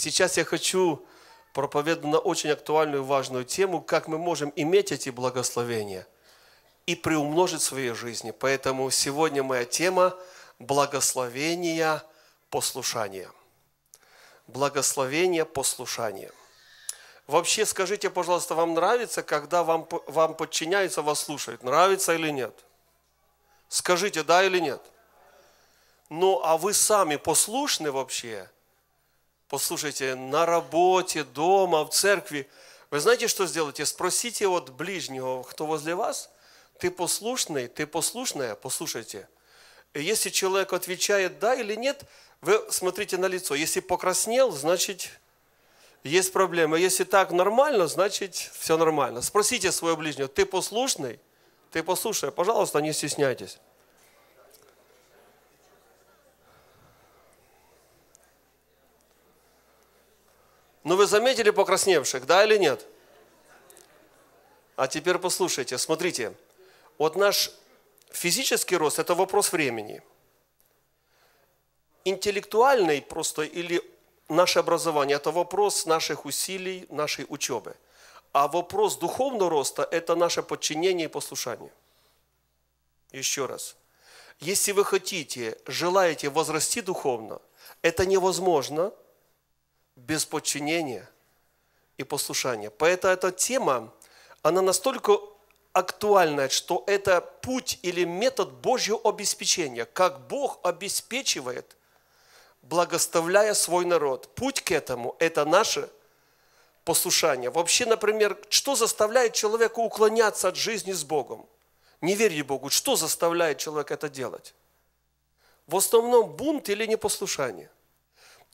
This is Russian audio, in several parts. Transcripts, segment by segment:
сейчас я хочу проповедовать на очень актуальную и важную тему, как мы можем иметь эти благословения и приумножить в своей жизни. Поэтому сегодня моя тема – благословение послушания. Благословение послушания. Вообще скажите, пожалуйста, вам нравится, когда вам, вам подчиняются, вас слушают? Нравится или нет? Скажите, да или нет? Ну, а вы сами послушны вообще – послушайте, на работе, дома, в церкви, вы знаете, что сделайте? Спросите от ближнего, кто возле вас, ты послушный, ты послушная, послушайте. И если человек отвечает да или нет, вы смотрите на лицо. Если покраснел, значит, есть проблема. Если так нормально, значит, все нормально. Спросите своего ближнего, ты послушный? Ты послушай, пожалуйста, не стесняйтесь. Но ну, вы заметили покрасневших, да или нет? А теперь послушайте, смотрите. Вот наш физический рост – это вопрос времени. Интеллектуальный просто или наше образование – это вопрос наших усилий, нашей учебы. А вопрос духовного роста – это наше подчинение и послушание. Еще раз. Если вы хотите, желаете возрасти духовно, это невозможно – без подчинения и послушания. Поэтому эта тема, она настолько актуальна, что это путь или метод Божьего обеспечения, как Бог обеспечивает, благоставляя свой народ. Путь к этому – это наше послушание. Вообще, например, что заставляет человека уклоняться от жизни с Богом? Не верить Богу. Что заставляет человека это делать? В основном бунт или непослушание –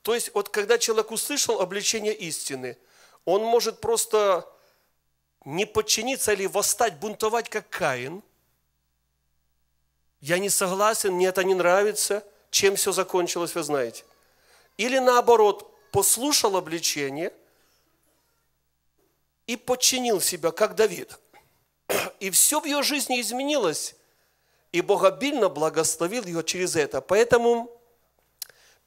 то есть вот когда человек услышал обличение истины, он может просто не подчиниться или восстать, бунтовать, как Каин. Я не согласен, мне это не нравится. Чем все закончилось, вы знаете. Или наоборот, послушал обличение и подчинил себя, как Давид. И все в ее жизни изменилось, и Бог обильно благословил ее через это. Поэтому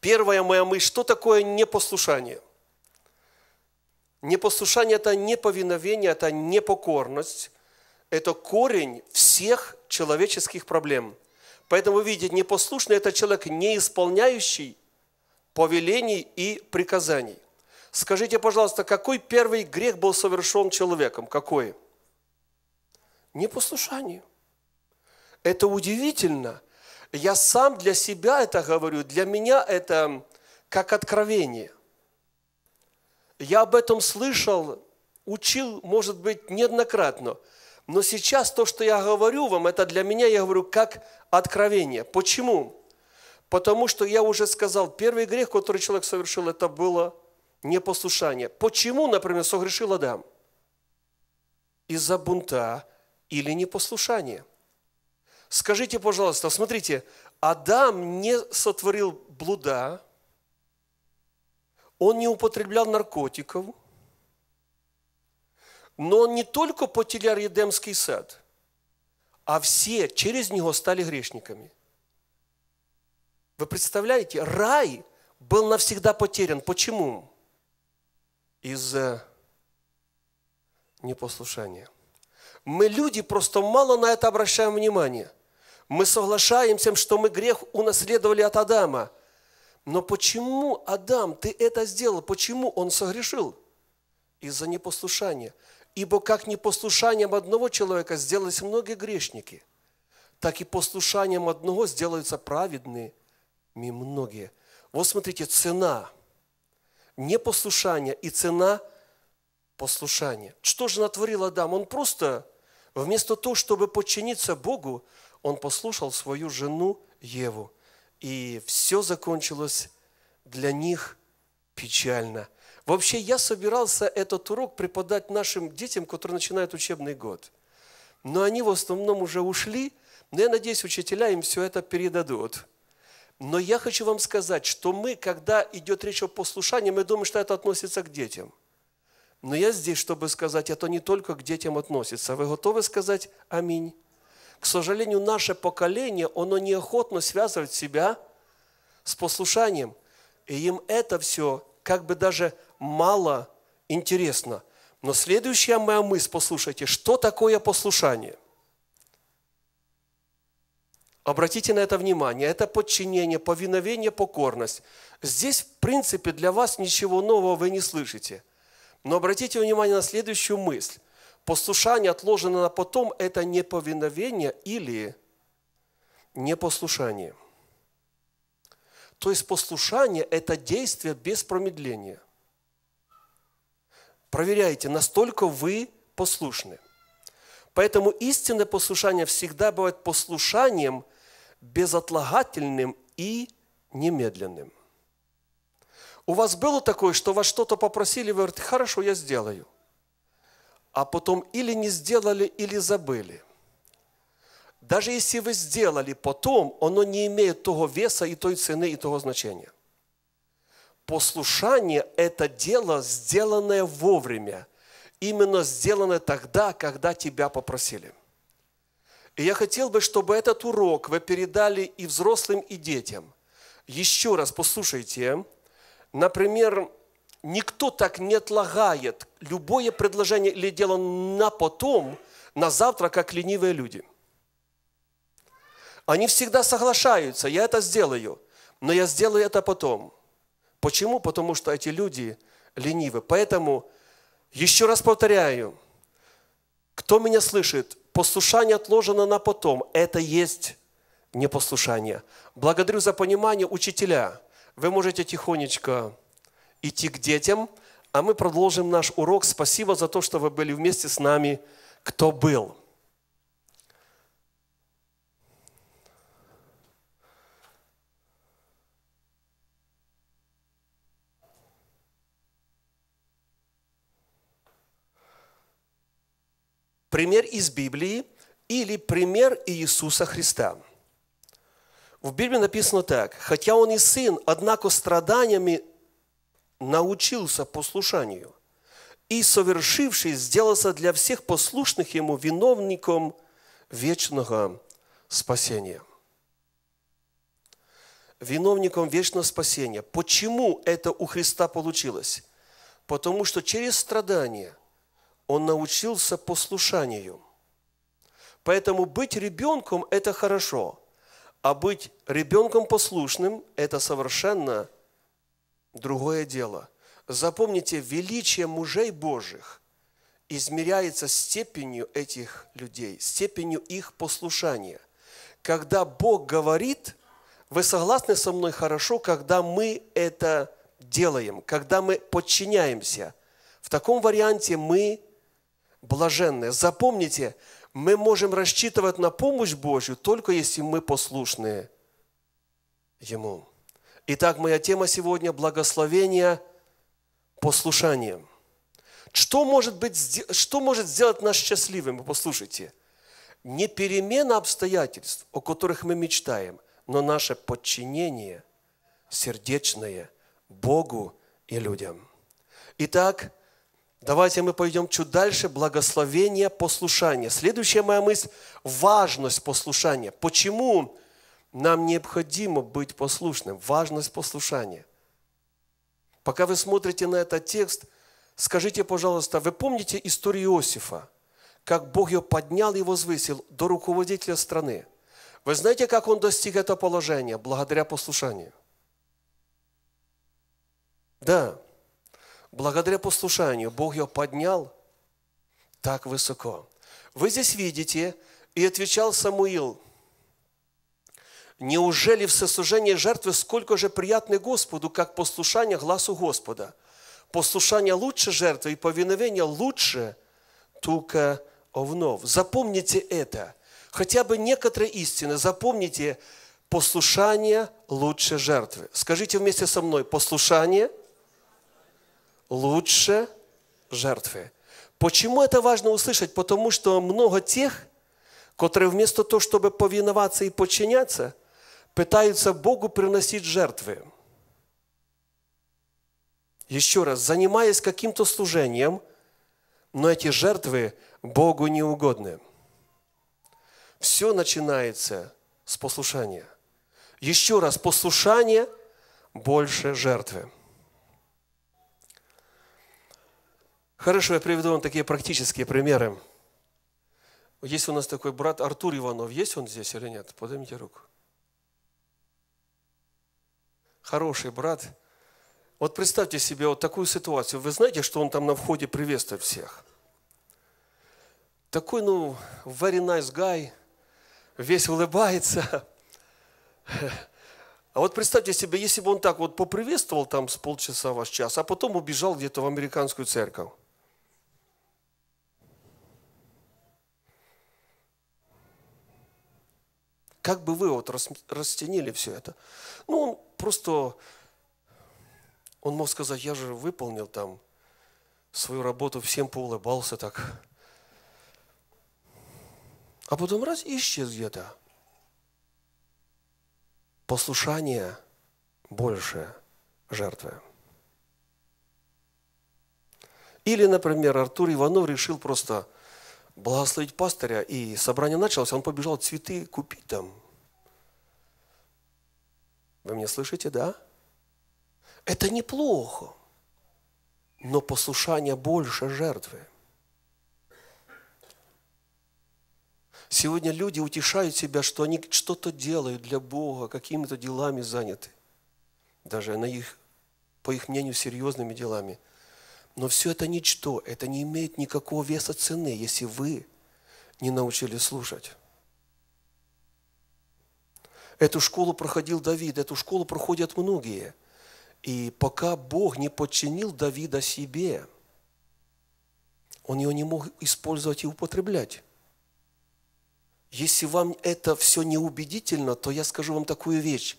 Первая моя мысль, что такое непослушание? Непослушание – это неповиновение, это непокорность. Это корень всех человеческих проблем. Поэтому вы видите, непослушный – это человек, не исполняющий повелений и приказаний. Скажите, пожалуйста, какой первый грех был совершен человеком? Какой? Непослушание. Это удивительно, я сам для себя это говорю, для меня это как откровение. Я об этом слышал, учил, может быть, неоднократно. Но сейчас то, что я говорю вам, это для меня, я говорю, как откровение. Почему? Потому что я уже сказал, первый грех, который человек совершил, это было непослушание. Почему, например, согрешил Адам? Из-за бунта или непослушания – Скажите, пожалуйста, смотрите, Адам не сотворил блуда, он не употреблял наркотиков, но он не только потерял Едемский сад, а все через него стали грешниками. Вы представляете, рай был навсегда потерян. Почему? Из-за непослушания. Мы, люди, просто мало на это обращаем внимание – мы соглашаемся, что мы грех унаследовали от Адама. Но почему, Адам, ты это сделал? Почему он согрешил? Из-за непослушания. Ибо как непослушанием одного человека сделались многие грешники, так и послушанием одного сделаются праведными многие. Вот смотрите, цена непослушания и цена послушания. Что же натворил Адам? Он просто вместо того, чтобы подчиниться Богу, он послушал свою жену Еву, и все закончилось для них печально. Вообще, я собирался этот урок преподать нашим детям, которые начинают учебный год. Но они в основном уже ушли, но я надеюсь, учителя им все это передадут. Но я хочу вам сказать, что мы, когда идет речь о послушании, мы думаем, что это относится к детям. Но я здесь, чтобы сказать, это не только к детям относится. Вы готовы сказать «Аминь»? К сожалению, наше поколение, оно неохотно связывает себя с послушанием. И им это все как бы даже мало интересно. Но следующая моя мысль, послушайте, что такое послушание? Обратите на это внимание. Это подчинение, повиновение, покорность. Здесь, в принципе, для вас ничего нового вы не слышите. Но обратите внимание на следующую мысль. Послушание, отложенное на потом, это неповиновение или непослушание. То есть послушание – это действие без промедления. Проверяйте, настолько вы послушны. Поэтому истинное послушание всегда бывает послушанием безотлагательным и немедленным. У вас было такое, что вас что-то попросили, вы говорите, хорошо, я сделаю – а потом или не сделали, или забыли. Даже если вы сделали потом, оно не имеет того веса и той цены и того значения. Послушание – это дело, сделанное вовремя, именно сделанное тогда, когда тебя попросили. И я хотел бы, чтобы этот урок вы передали и взрослым, и детям. Еще раз послушайте. Например, никто так не отлагает любое предложение или дело на потом, на завтра, как ленивые люди. Они всегда соглашаются, я это сделаю, но я сделаю это потом. Почему? Потому что эти люди ленивы. Поэтому, еще раз повторяю, кто меня слышит, послушание отложено на потом, это есть непослушание. Благодарю за понимание учителя. Вы можете тихонечко идти к детям, а мы продолжим наш урок. Спасибо за то, что вы были вместе с нами, кто был. Пример из Библии или пример Иисуса Христа – в Библии написано так, «Хотя он и сын, однако страданиями научился послушанию и, совершивший, сделался для всех послушных Ему виновником вечного спасения. Виновником вечного спасения. Почему это у Христа получилось? Потому что через страдания он научился послушанию. Поэтому быть ребенком – это хорошо, а быть ребенком послушным – это совершенно Другое дело. Запомните, величие мужей Божьих измеряется степенью этих людей, степенью их послушания. Когда Бог говорит, вы согласны со мной хорошо, когда мы это делаем, когда мы подчиняемся. В таком варианте мы блаженны. Запомните, мы можем рассчитывать на помощь Божью только если мы послушны Ему. Итак, моя тема сегодня – благословение послушанием. Что может, быть, что может сделать нас счастливыми? Послушайте. Не перемена обстоятельств, о которых мы мечтаем, но наше подчинение сердечное Богу и людям. Итак, давайте мы пойдем чуть дальше. Благословение послушания. Следующая моя мысль – важность послушания. Почему нам необходимо быть послушным. Важность послушания. Пока вы смотрите на этот текст, скажите, пожалуйста, вы помните историю Иосифа? Как Бог его поднял и возвысил до руководителя страны. Вы знаете, как он достиг этого положения? Благодаря послушанию. Да, благодаря послушанию Бог его поднял так высоко. Вы здесь видите, и отвечал Самуил – Неужели все всесожжение жертвы сколько же приятны Господу, как послушание Гласу Господа? Послушание лучше жертвы и повиновение лучше только овнов. Запомните это. Хотя бы некоторые истины. Запомните, послушание лучше жертвы. Скажите вместе со мной, послушание лучше жертвы. Почему это важно услышать? Потому что много тех, которые вместо того, чтобы повиноваться и подчиняться, пытаются Богу приносить жертвы. Еще раз, занимаясь каким-то служением, но эти жертвы Богу не угодны. Все начинается с послушания. Еще раз, послушание больше жертвы. Хорошо, я приведу вам такие практические примеры. Есть у нас такой брат Артур Иванов. Есть он здесь или нет? Поднимите руку хороший брат. Вот представьте себе вот такую ситуацию. Вы знаете, что он там на входе приветствует всех? Такой, ну, very nice guy, весь улыбается. А вот представьте себе, если бы он так вот поприветствовал там с полчаса ваш час, а потом убежал где-то в американскую церковь. Как бы вы вот растянили все это? Ну, он просто, он мог сказать, я же выполнил там свою работу, всем поулыбался так. А потом раз исчез где-то. Послушание больше жертвы. Или, например, Артур Иванов решил просто – благословить пастыря, и собрание началось, он побежал цветы купить там. Вы меня слышите, да? Это неплохо, но послушание больше жертвы. Сегодня люди утешают себя, что они что-то делают для Бога, какими-то делами заняты. Даже на их, по их мнению, серьезными делами – но все это ничто, это не имеет никакого веса цены, если вы не научились слушать. Эту школу проходил Давид, эту школу проходят многие. И пока Бог не подчинил Давида себе, он ее не мог использовать и употреблять. Если вам это все не убедительно, то я скажу вам такую вещь.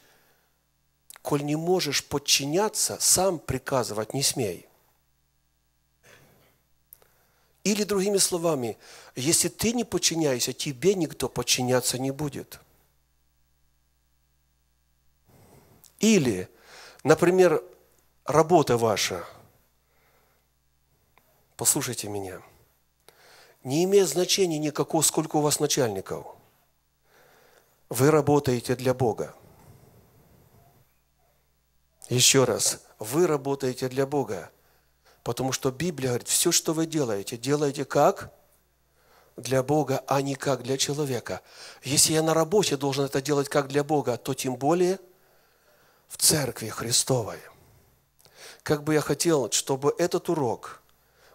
Коль не можешь подчиняться, сам приказывать не смей. Или другими словами, если ты не подчиняешься, тебе никто подчиняться не будет. Или, например, работа ваша. Послушайте меня. Не имеет значения никакого, сколько у вас начальников. Вы работаете для Бога. Еще раз, вы работаете для Бога. Потому что Библия говорит, все, что вы делаете, делаете как? Для Бога, а не как для человека. Если я на работе должен это делать как для Бога, то тем более в Церкви Христовой. Как бы я хотел, чтобы этот урок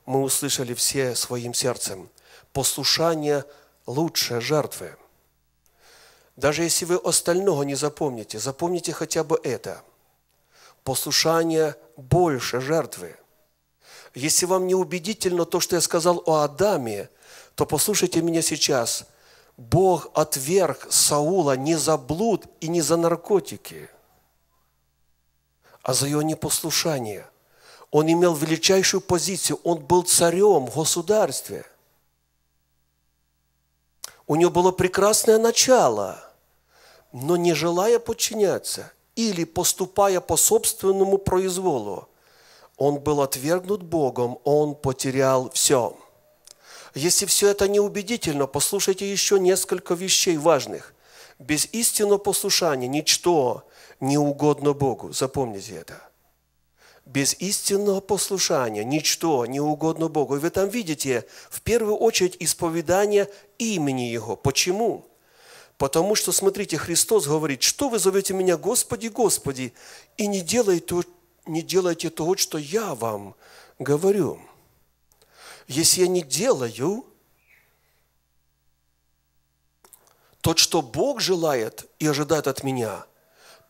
мы услышали все своим сердцем. Послушание лучшей жертвы. Даже если вы остального не запомните, запомните хотя бы это. Послушание больше жертвы – если вам не убедительно то, что я сказал о Адаме, то послушайте меня сейчас. Бог отверг Саула не за блуд и не за наркотики, а за его непослушание. Он имел величайшую позицию, он был царем в государстве. У него было прекрасное начало, но не желая подчиняться или поступая по собственному произволу – он был отвергнут Богом, он потерял все. Если все это неубедительно, послушайте еще несколько вещей важных. Без истинного послушания ничто не угодно Богу. Запомните это. Без истинного послушания ничто не угодно Богу. И вы там видите, в первую очередь, исповедание имени Его. Почему? Потому что, смотрите, Христос говорит, что вы зовете меня Господи, Господи, и не делаете не делайте того, что я вам говорю. Если я не делаю то, что Бог желает и ожидает от меня,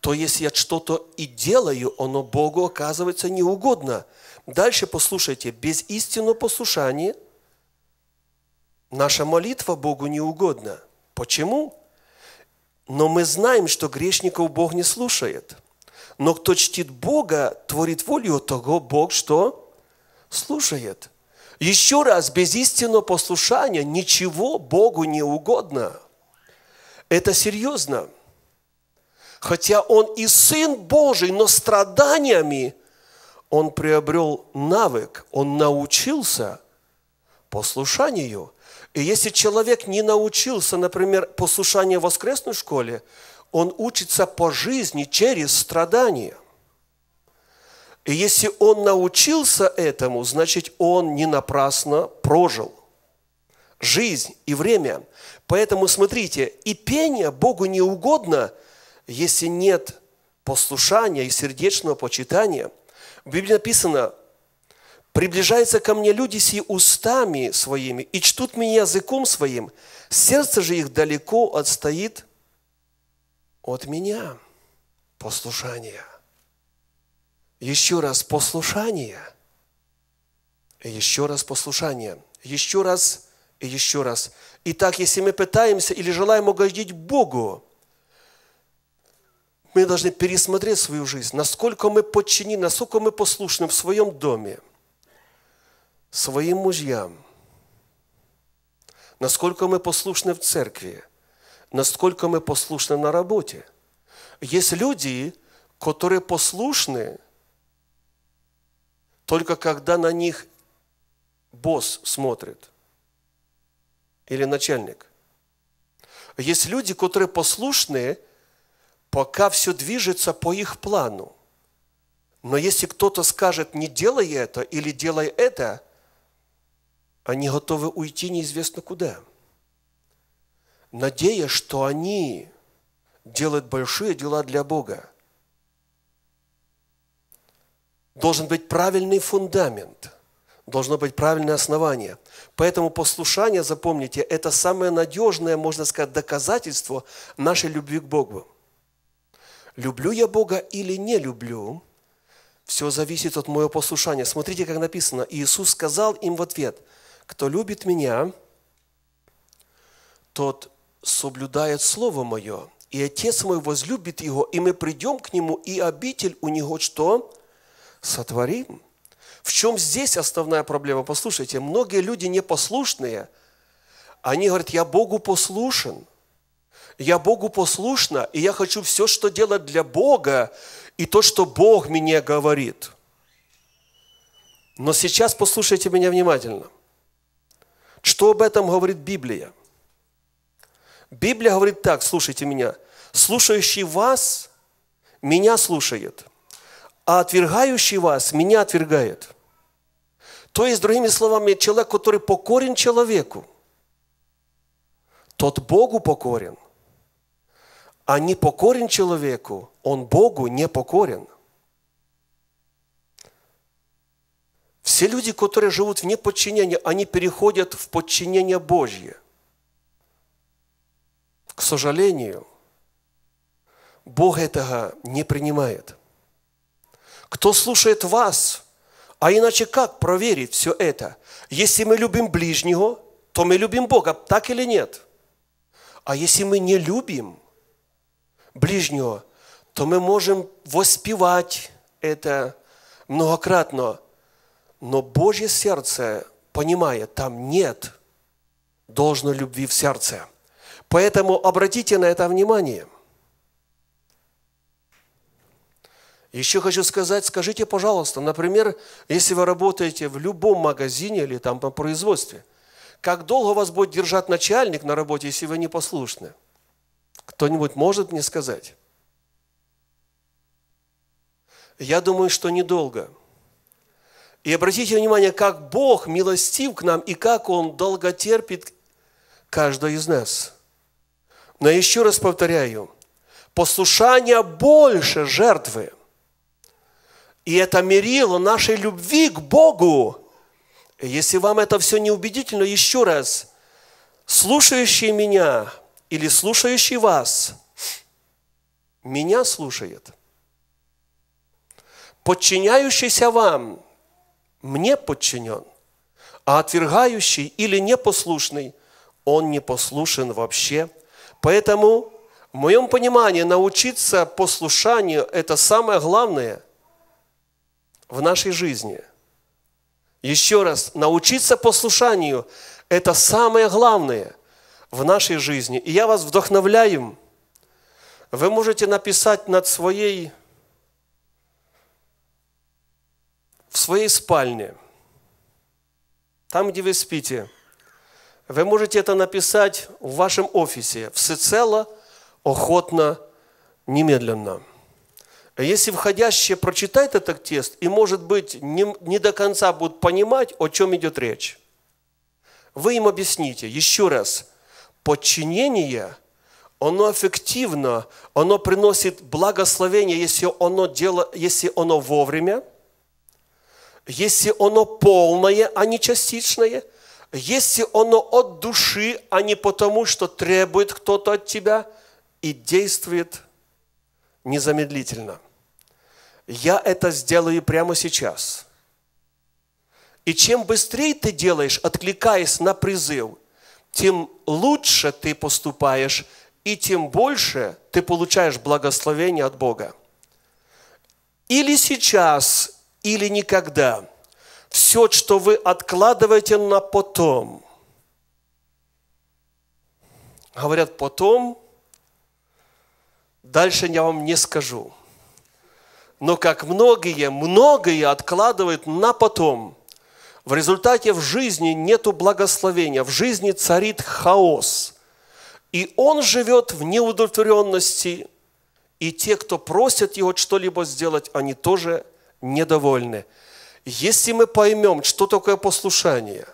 то если я что-то и делаю, оно Богу оказывается неугодно. Дальше послушайте, без истинного послушания наша молитва Богу неугодна. Почему? Но мы знаем, что грешников Бог не слушает – но кто чтит Бога, творит волю того Бог, что слушает. Еще раз, без истинного послушания ничего Богу не угодно. Это серьезно. Хотя он и Сын Божий, но страданиями он приобрел навык, он научился послушанию. И если человек не научился, например, послушанию в воскресной школе, он учится по жизни через страдания. И если он научился этому, значит, он не напрасно прожил жизнь и время. Поэтому смотрите, и пение Богу не угодно, если нет послушания и сердечного почитания. В Библии написано, «Приближаются ко мне люди си устами своими и чтут меня языком своим, сердце же их далеко отстоит от меня послушание. Еще раз послушание, еще раз послушание, еще раз и еще раз. Итак, если мы пытаемся или желаем угодить Богу, мы должны пересмотреть свою жизнь, насколько мы подчинены, насколько мы послушны в своем доме, своим мужьям, насколько мы послушны в церкви – насколько мы послушны на работе. Есть люди, которые послушны только когда на них босс смотрит или начальник. Есть люди, которые послушны, пока все движется по их плану. Но если кто-то скажет, не делай это или делай это, они готовы уйти неизвестно куда – надеясь, что они делают большие дела для Бога. Должен быть правильный фундамент, должно быть правильное основание. Поэтому послушание, запомните, это самое надежное, можно сказать, доказательство нашей любви к Богу. Люблю я Бога или не люблю, все зависит от моего послушания. Смотрите, как написано. Иисус сказал им в ответ, кто любит меня, тот соблюдает Слово Мое, и Отец мой возлюбит его, и мы придем к нему, и обитель у него что? Сотворим. В чем здесь основная проблема? Послушайте, многие люди непослушные, они говорят, я Богу послушен, я Богу послушна, и я хочу все, что делать для Бога, и то, что Бог мне говорит. Но сейчас послушайте меня внимательно. Что об этом говорит Библия? Библия говорит так, слушайте меня. Слушающий вас, меня слушает, а отвергающий вас, меня отвергает. То есть, другими словами, человек, который покорен человеку, тот Богу покорен. А не покорен человеку, он Богу не покорен. Все люди, которые живут в неподчинении, они переходят в подчинение Божье – к сожалению, Бог этого не принимает. Кто слушает вас, а иначе как проверить все это? Если мы любим ближнего, то мы любим Бога, так или нет? А если мы не любим ближнего, то мы можем воспевать это многократно. Но Божье сердце, понимая, там нет должной любви в сердце – Поэтому обратите на это внимание. Еще хочу сказать, скажите, пожалуйста, например, если вы работаете в любом магазине или там по производстве, как долго вас будет держать начальник на работе, если вы непослушны? Кто-нибудь может мне сказать? Я думаю, что недолго. И обратите внимание, как Бог милостив к нам и как Он долго терпит каждого из нас. Но еще раз повторяю, послушание больше жертвы. И это мерило нашей любви к Богу. если вам это все не убедительно, еще раз, слушающий меня или слушающий вас, меня слушает. Подчиняющийся вам, мне подчинен. А отвергающий или непослушный, он не послушен вообще Поэтому, в моем понимании, научиться послушанию – это самое главное в нашей жизни. Еще раз, научиться послушанию – это самое главное в нашей жизни. И я вас вдохновляю. Вы можете написать над своей, в своей спальне, там, где вы спите – вы можете это написать в вашем офисе всецело, охотно, немедленно. Если входящие прочитает этот текст и, может быть, не, не до конца будут понимать, о чем идет речь, вы им объясните еще раз. Подчинение, оно эффективно, оно приносит благословение, если оно, дело, если оно вовремя, если оно полное, а не частичное – если оно от души, а не потому, что требует кто-то от тебя, и действует незамедлительно. Я это сделаю прямо сейчас. И чем быстрее ты делаешь, откликаясь на призыв, тем лучше ты поступаешь, и тем больше ты получаешь благословение от Бога. Или сейчас, или никогда – все, что вы откладываете на потом. Говорят, потом, дальше я вам не скажу. Но как многие, многие откладывают на потом. В результате в жизни нету благословения, в жизни царит хаос. И он живет в неудовлетворенности, и те, кто просят его что-либо сделать, они тоже недовольны – если мы поймем, что такое послушание,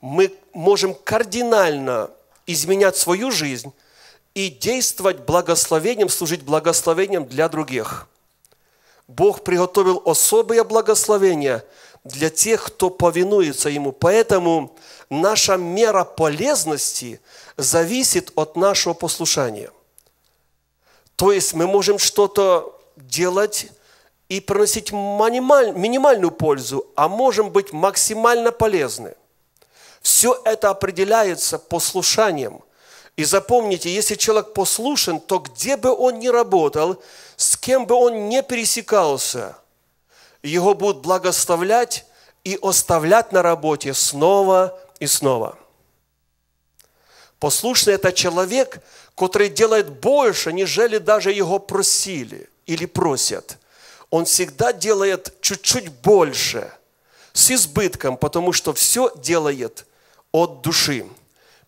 мы можем кардинально изменять свою жизнь и действовать благословением, служить благословением для других. Бог приготовил особое благословение для тех, кто повинуется Ему. Поэтому наша мера полезности зависит от нашего послушания. То есть мы можем что-то делать и приносить минимальную пользу, а можем быть максимально полезны. Все это определяется послушанием. И запомните, если человек послушен, то где бы он ни работал, с кем бы он ни пересекался, его будут благословлять и оставлять на работе снова и снова. Послушный – это человек, который делает больше, нежели даже его просили или просят – он всегда делает чуть-чуть больше, с избытком, потому что все делает от души.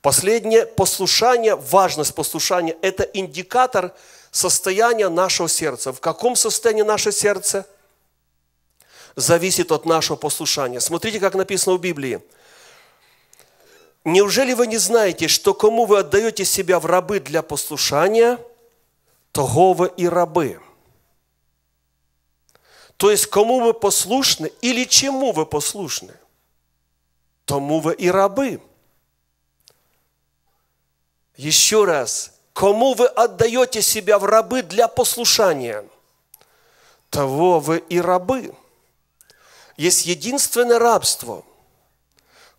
Последнее послушание, важность послушания – это индикатор состояния нашего сердца. В каком состоянии наше сердце? Зависит от нашего послушания. Смотрите, как написано в Библии. Неужели вы не знаете, что кому вы отдаете себя в рабы для послушания, того вы и рабы? То есть, кому вы послушны или чему вы послушны, тому вы и рабы. Еще раз, кому вы отдаете себя в рабы для послушания, того вы и рабы. Есть единственное рабство,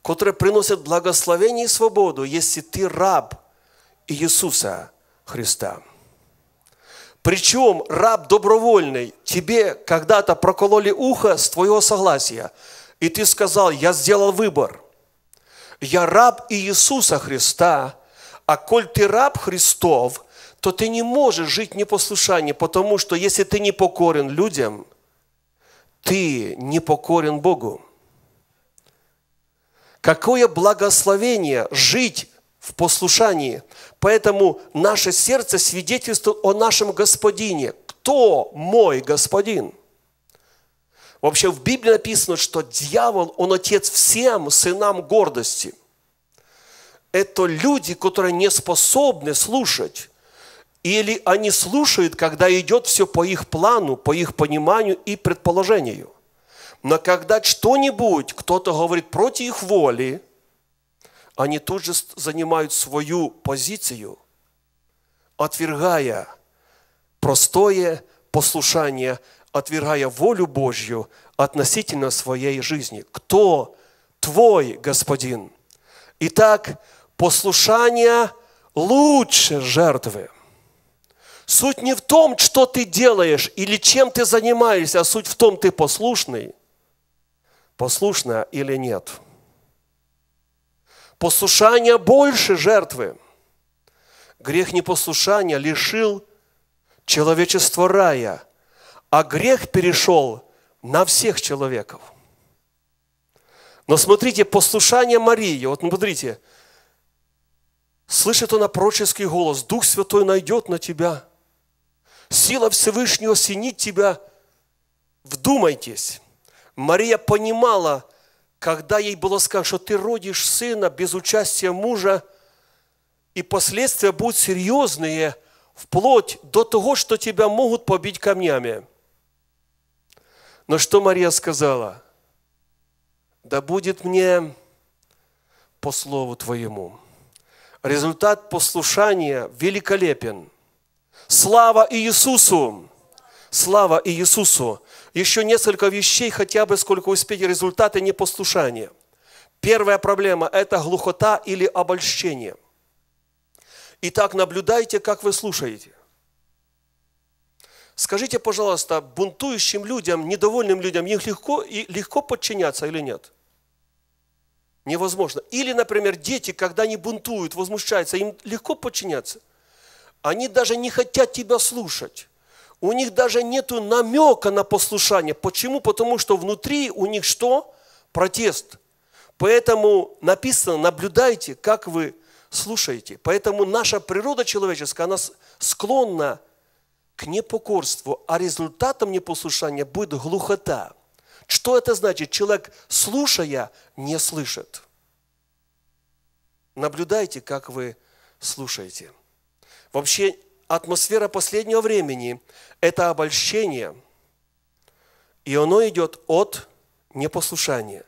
которое приносит благословение и свободу, если ты раб Иисуса Христа – причем раб добровольный, тебе когда-то прокололи ухо с твоего согласия, и ты сказал, я сделал выбор. Я раб Иисуса Христа, а коль ты раб Христов, то ты не можешь жить в непослушании, потому что если ты не покорен людям, ты не покорен Богу. Какое благословение жить в послушании. Поэтому наше сердце свидетельствует о нашем Господине. Кто мой Господин? Вообще в Библии написано, что дьявол, он отец всем сынам гордости. Это люди, которые не способны слушать. Или они слушают, когда идет все по их плану, по их пониманию и предположению. Но когда что-нибудь кто-то говорит против их воли – они тут же занимают свою позицию, отвергая простое послушание, отвергая волю Божью относительно своей жизни. Кто твой Господин? Итак, послушание лучше жертвы. Суть не в том, что ты делаешь или чем ты занимаешься, а суть в том, ты послушный, послушная или нет – Послушания больше жертвы. Грех непослушания лишил человечества рая, а грех перешел на всех человеков. Но смотрите, послушание Марии, вот смотрите, слышит она пророческий голос, Дух Святой найдет на тебя, сила Всевышнего синит тебя, вдумайтесь. Мария понимала когда ей было сказано, что ты родишь сына без участия мужа, и последствия будут серьезные, вплоть до того, что тебя могут побить камнями. Но что Мария сказала? Да будет мне по слову Твоему. Результат послушания великолепен. Слава Иисусу! Слава Иисусу! еще несколько вещей, хотя бы сколько успели результаты непослушания. Первая проблема – это глухота или обольщение. Итак, наблюдайте, как вы слушаете. Скажите, пожалуйста, бунтующим людям, недовольным людям, им легко, и легко подчиняться или нет? Невозможно. Или, например, дети, когда они бунтуют, возмущаются, им легко подчиняться. Они даже не хотят тебя слушать. У них даже нет намека на послушание. Почему? Потому что внутри у них что? Протест. Поэтому написано, наблюдайте, как вы слушаете. Поэтому наша природа человеческая, она склонна к непокорству, а результатом непослушания будет глухота. Что это значит? Человек, слушая, не слышит. Наблюдайте, как вы слушаете. Вообще атмосфера последнего времени – это обольщение, и оно идет от непослушания.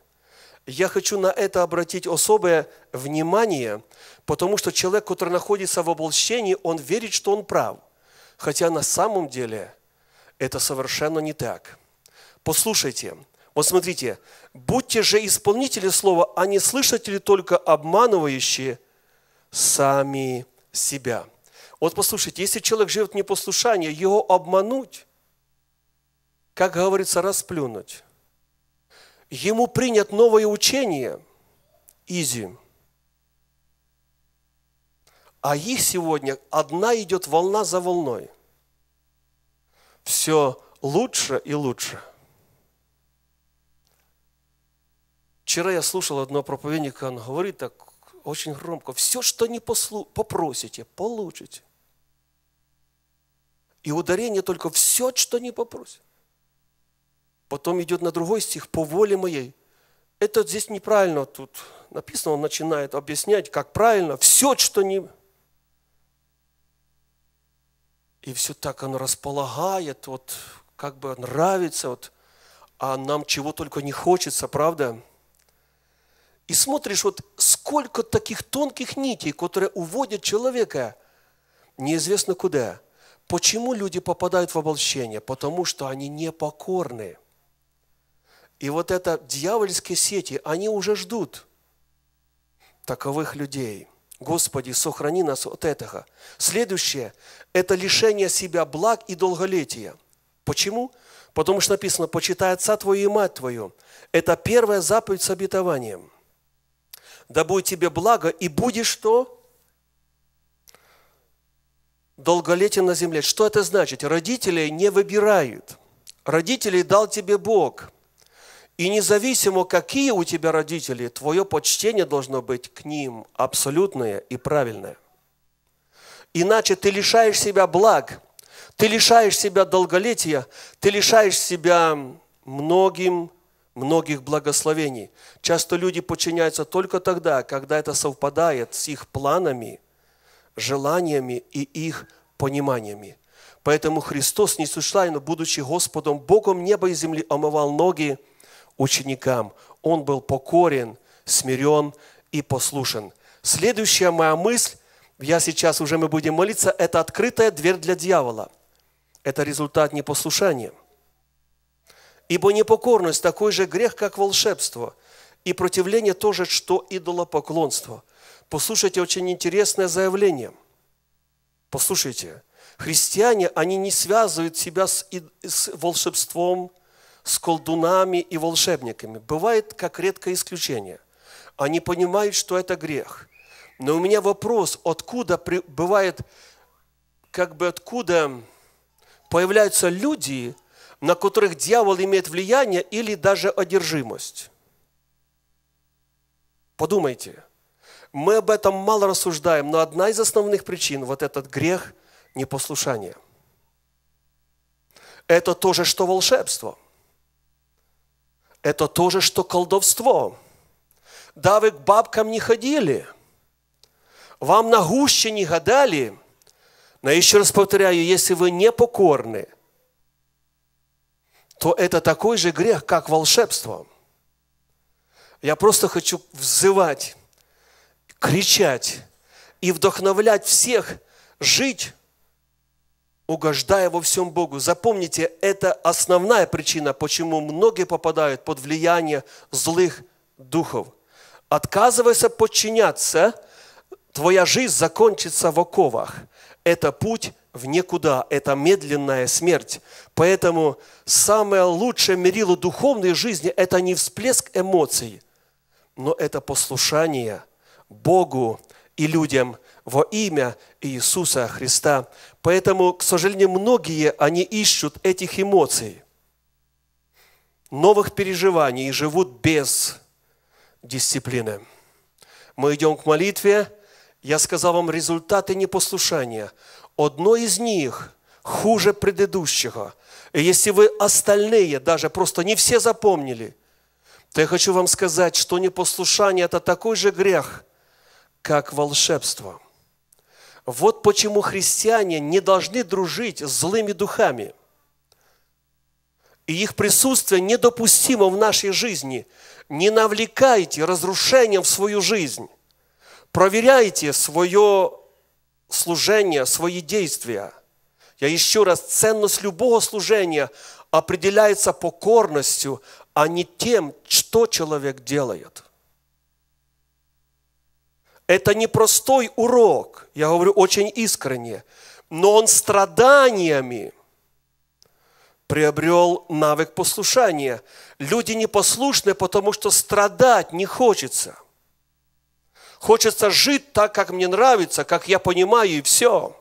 Я хочу на это обратить особое внимание, потому что человек, который находится в обольщении, он верит, что он прав, хотя на самом деле это совершенно не так. Послушайте, вот смотрите, «Будьте же исполнители слова, а не слышатели только обманывающие сами себя». Вот послушайте, если человек живет в непослушании, его обмануть, как говорится, расплюнуть. Ему принят новое учение, изи. А их сегодня одна идет волна за волной. Все лучше и лучше. Вчера я слушал одного проповедника, он говорит так очень громко, все, что не послу... попросите, получите. И ударение только все, что не попросит. Потом идет на другой стих, по воле моей. Это здесь неправильно тут написано, он начинает объяснять, как правильно, все, что не... И все так оно располагает, вот как бы нравится, вот, а нам чего только не хочется, правда? И смотришь, вот сколько таких тонких нитей, которые уводят человека неизвестно куда – Почему люди попадают в обольщение? Потому что они непокорны. И вот это дьявольские сети, они уже ждут таковых людей. Господи, сохрани нас от этого. Следующее – это лишение себя благ и долголетия. Почему? Потому что написано, почитай отца твою и мать твою. Это первая заповедь с обетованием. Да будет тебе благо, и будешь что? долголетен на земле. Что это значит? Родителей не выбирают. Родителей дал тебе Бог. И независимо, какие у тебя родители, твое почтение должно быть к ним абсолютное и правильное. Иначе ты лишаешь себя благ, ты лишаешь себя долголетия, ты лишаешь себя многим, многих благословений. Часто люди подчиняются только тогда, когда это совпадает с их планами – желаниями и их пониманиями. Поэтому Христос не но будучи Господом, Богом неба и земли, омывал ноги ученикам. Он был покорен, смирен и послушен. Следующая моя мысль, я сейчас уже мы будем молиться, это открытая дверь для дьявола. Это результат непослушания. Ибо непокорность – такой же грех, как волшебство, и противление тоже, что идолопоклонство – Послушайте очень интересное заявление. Послушайте, христиане, они не связывают себя с, с волшебством, с колдунами и волшебниками. Бывает как редкое исключение. Они понимают, что это грех. Но у меня вопрос, откуда при, бывает, как бы откуда появляются люди, на которых дьявол имеет влияние или даже одержимость? Подумайте. Мы об этом мало рассуждаем, но одна из основных причин – вот этот грех непослушания. Это то же, что волшебство. Это то же, что колдовство. Да, вы к бабкам не ходили, вам на гуще не гадали, но еще раз повторяю, если вы не покорны, то это такой же грех, как волшебство. Я просто хочу взывать кричать и вдохновлять всех жить, угождая во всем Богу. Запомните, это основная причина, почему многие попадают под влияние злых духов. Отказывайся подчиняться, твоя жизнь закончится в оковах. Это путь в никуда, это медленная смерть. Поэтому самое лучшее мерило духовной жизни – это не всплеск эмоций, но это послушание – Богу и людям во имя Иисуса Христа. Поэтому, к сожалению, многие, они ищут этих эмоций, новых переживаний и живут без дисциплины. Мы идем к молитве. Я сказал вам результаты непослушания. Одно из них хуже предыдущего. И если вы остальные даже просто не все запомнили, то я хочу вам сказать, что непослушание – это такой же грех – как волшебство. Вот почему христиане не должны дружить с злыми духами. И их присутствие недопустимо в нашей жизни. Не навлекайте разрушением в свою жизнь. Проверяйте свое служение, свои действия. Я еще раз, ценность любого служения определяется покорностью, а не тем, что человек делает – это не простой урок, я говорю очень искренне, но он страданиями приобрел навык послушания. Люди непослушны, потому что страдать не хочется. Хочется жить так, как мне нравится, как я понимаю, и все.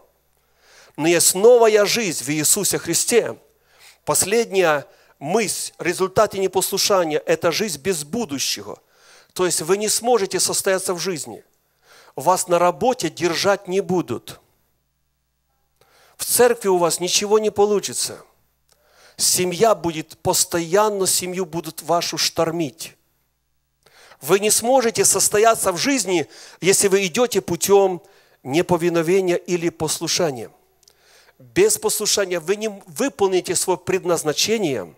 Но есть новая жизнь в Иисусе Христе. Последняя мысль, результате непослушания – это жизнь без будущего. То есть вы не сможете состояться в жизни – вас на работе держать не будут. В церкви у вас ничего не получится. Семья будет постоянно, семью будут вашу штормить. Вы не сможете состояться в жизни, если вы идете путем неповиновения или послушания. Без послушания вы не выполните свое предназначение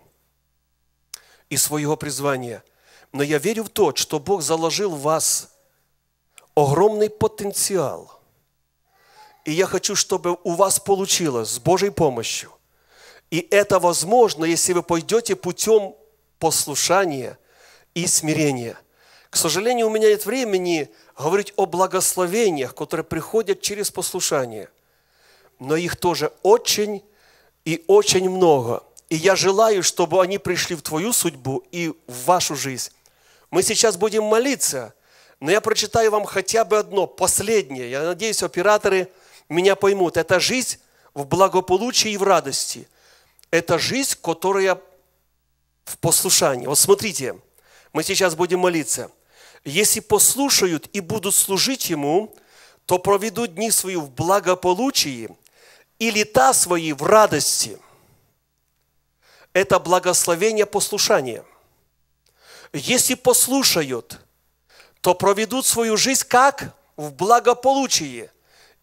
и своего призвания. Но я верю в то, что Бог заложил в вас – огромный потенциал. И я хочу, чтобы у вас получилось с Божьей помощью. И это возможно, если вы пойдете путем послушания и смирения. К сожалению, у меня нет времени говорить о благословениях, которые приходят через послушание. Но их тоже очень и очень много. И я желаю, чтобы они пришли в твою судьбу и в вашу жизнь. Мы сейчас будем молиться – но я прочитаю вам хотя бы одно, последнее. Я надеюсь, операторы меня поймут. Это жизнь в благополучии и в радости. Это жизнь, которая в послушании. Вот смотрите, мы сейчас будем молиться. Если послушают и будут служить Ему, то проведут дни свои в благополучии и лета свои в радости. Это благословение послушания. Если послушают – то проведут свою жизнь как в благополучии,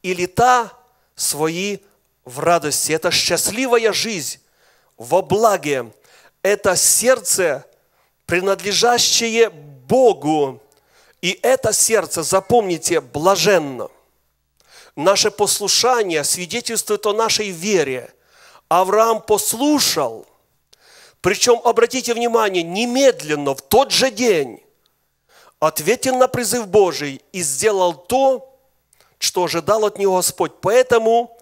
или та свои в радости. Это счастливая жизнь во благе. Это сердце, принадлежащее Богу. И это сердце, запомните, блаженно. Наше послушание свидетельствует о нашей вере. Авраам послушал, причем, обратите внимание, немедленно, в тот же день, ответил на призыв Божий и сделал то, что ожидал от него Господь. Поэтому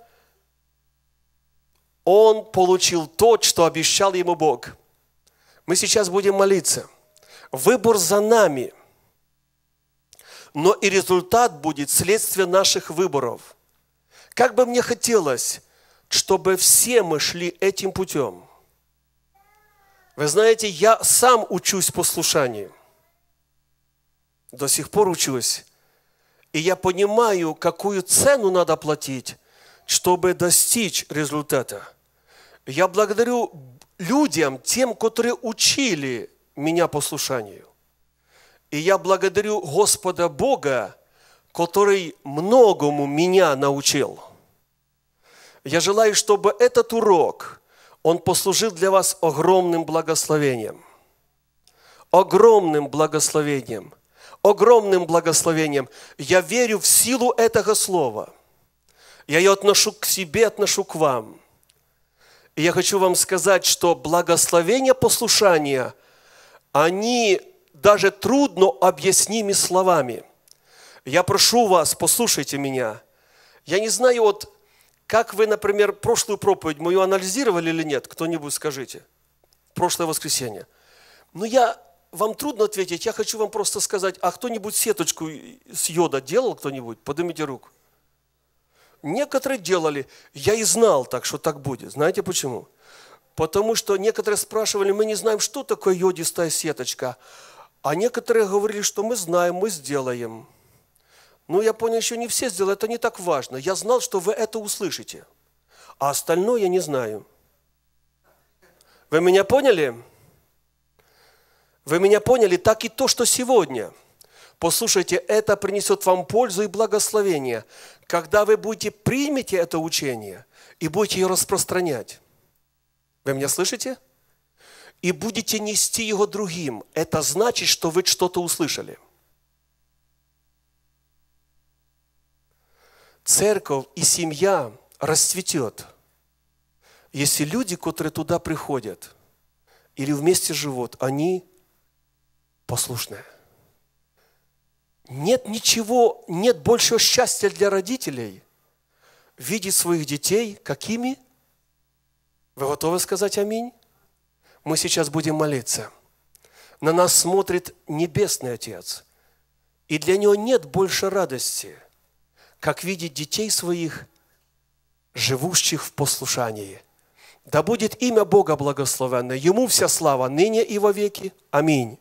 он получил то, что обещал ему Бог. Мы сейчас будем молиться. Выбор за нами, но и результат будет следствие наших выборов. Как бы мне хотелось, чтобы все мы шли этим путем. Вы знаете, я сам учусь послушанию до сих пор учусь. И я понимаю, какую цену надо платить, чтобы достичь результата. Я благодарю людям, тем, которые учили меня послушанию. И я благодарю Господа Бога, который многому меня научил. Я желаю, чтобы этот урок, он послужил для вас огромным благословением. Огромным благословением – огромным благословением. Я верю в силу этого слова. Я ее отношу к себе, отношу к вам. И я хочу вам сказать, что благословения, послушания, они даже трудно объяснимы словами. Я прошу вас, послушайте меня. Я не знаю, вот как вы, например, прошлую проповедь мою анализировали или нет, кто-нибудь скажите. Прошлое воскресенье. Но я вам трудно ответить, я хочу вам просто сказать, а кто-нибудь сеточку с йода делал кто-нибудь? Поднимите руку. Некоторые делали, я и знал так, что так будет. Знаете почему? Потому что некоторые спрашивали, мы не знаем, что такое йодистая сеточка. А некоторые говорили, что мы знаем, мы сделаем. Ну, я понял, еще не все сделали, это не так важно. Я знал, что вы это услышите. А остальное я не знаю. Вы меня поняли? Вы меня поняли? Так и то, что сегодня. Послушайте, это принесет вам пользу и благословение, когда вы будете примете это учение и будете ее распространять. Вы меня слышите? И будете нести его другим. Это значит, что вы что-то услышали. Церковь и семья расцветет, если люди, которые туда приходят или вместе живут, они послушная. Нет ничего, нет большего счастья для родителей видеть своих детей какими? Вы готовы сказать аминь? Мы сейчас будем молиться. На нас смотрит Небесный Отец. И для Него нет больше радости, как видеть детей своих, живущих в послушании. Да будет имя Бога благословенно, Ему вся слава ныне и во веки. Аминь.